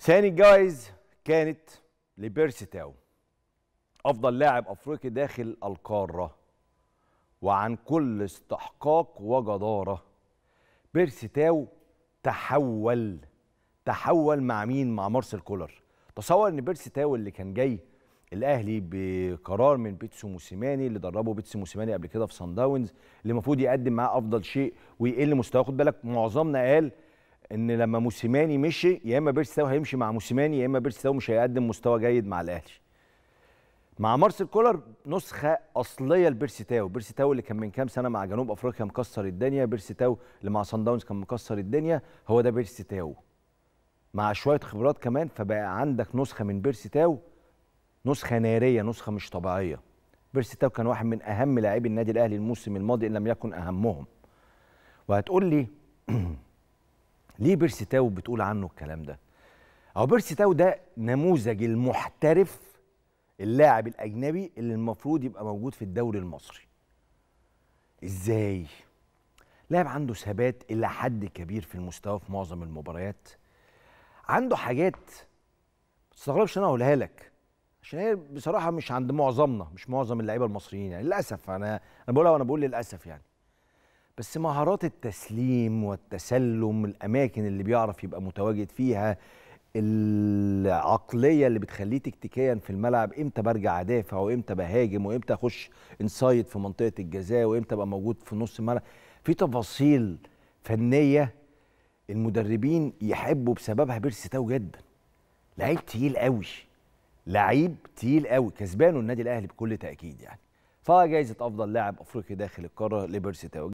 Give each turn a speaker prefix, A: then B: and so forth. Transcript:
A: ثاني الجوائز كانت لبيرسي تاو افضل لاعب افريقي داخل القاره وعن كل استحقاق وجداره بيرسي تاو تحول تحول مع مين مع مارسيل كولر تصور ان بيرسي تاو اللي كان جاي الاهلي بقرار من بيتسو موسيماني اللي دربه بيتسو موسيماني قبل كده في سان داونز اللي المفروض يقدم معاه افضل شيء ويقل مستواه خد بالك معظمنا قال ان لما موسيماني مشي يا اما بيرسي تاو هيمشي مع موسيماني يا اما بيرسي تاو مش هيقدم مستوى جيد مع الاهلي مع مارسيل كولر نسخه اصليه لبيرسي تاو بيرسي تاو اللي كان من كام سنه مع جنوب افريقيا مكسر الدنيا بيرسي تاو اللي مع سان داونز كان مكسر الدنيا هو ده بيرسي تاو مع شويه خبرات كمان فبقى عندك نسخه من بيرسي تاو نسخه ناريه نسخه مش طبيعيه بيرسي تاو كان واحد من اهم لاعبي النادي الاهلي الموسم الماضي ان لم يكن اهمهم وهتقول لي ليه بيرسي تاو بتقول عنه الكلام ده هو بيرسي تاو ده نموذج المحترف اللاعب الاجنبي اللي المفروض يبقى موجود في الدوري المصري ازاي لاعب عنده ثبات الى حد كبير في المستوى في معظم المباريات عنده حاجات ما تستغربش انا اقولها لك عشان هي بصراحه مش عند معظمنا مش معظم اللعيبه المصريين يعني للاسف انا انا بقولها وانا بقول للاسف يعني بس مهارات التسليم والتسلم الاماكن اللي بيعرف يبقى متواجد فيها العقليه اللي بتخليه تكتيكيا في الملعب امتى برجع ادافع وامتى بهاجم وامتى اخش انسايد في منطقه الجزاء وامتى ابقى موجود في نص الملعب في تفاصيل فنيه المدربين يحبوا بسببها بيرسي تاو جدا لعيب تقيل قوي لعيب تقيل قوي كسبانه النادي الاهلي بكل تاكيد يعني فجائزه افضل لاعب افريقي داخل القاره لبيرسي تاو